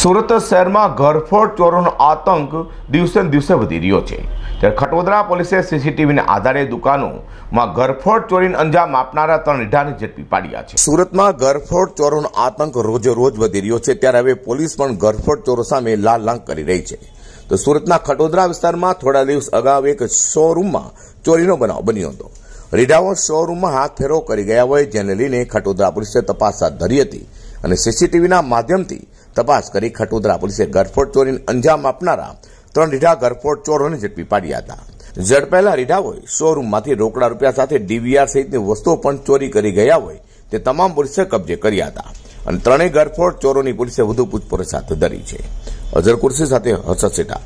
સુરત શહેરમાં ઘરફોડ ચોરોનો આતંક દિવસે દિવસે વધી રહ્યો છે ત્યારે ખટોદરા પોલીસે સીસીટીવીના આધારે દુકાનોમાં ઘરફોડ ચોરીને અંજામ આપનારા ત્રણ રીઢાને ઝડપી પાડ્યા છે સુરતમાં ઘરફોડ ચોરોનો આતંક રોજે રોજ વધી રહ્યો છે ત્યારે હવે પોલીસ પણ ઘરફોડ ચોરો સામે લાલ લાંગ કરી રહી છે તો સુરતના ખટોદરા વિસ્તારમાં થોડા દિવસ અગાઉ એક શોરૂમમાં ચોરીનો બનાવ બન્યો હતો રીઢાઓ શોરૂમમાં હાથ ફેરો કરી ગયા હોય જેને લઈને ખટોદરા પોલીસે તપાસ હાથ ધરી હતી અને સીસીટીવીના માધ્યમથી તપાસ કરી ખટોદરા પોલીસે ગરફોડ ચોરીને અંજામ આપનારા ત્રણ રીઢા ગરફોડ ચોરોને ઝડપી પાડ્યા હતા ઝડપાયેલા રીઢાઓએ શોરૂમમાંથી રોકડા રૂપિયા સાથે ડીવીઆર સહિતની વસ્તુઓ પણ ચોરી કરી ગયા હોય તે તમામ પોલીસે કબજે કર્યા હતા અને ત્રણેય ગરફોડ ચોરોની પોલીસે વધુ પૂછપરછ હાથ ધરી છે અઝર કુર્સી સાથે હર્ષદ સેટા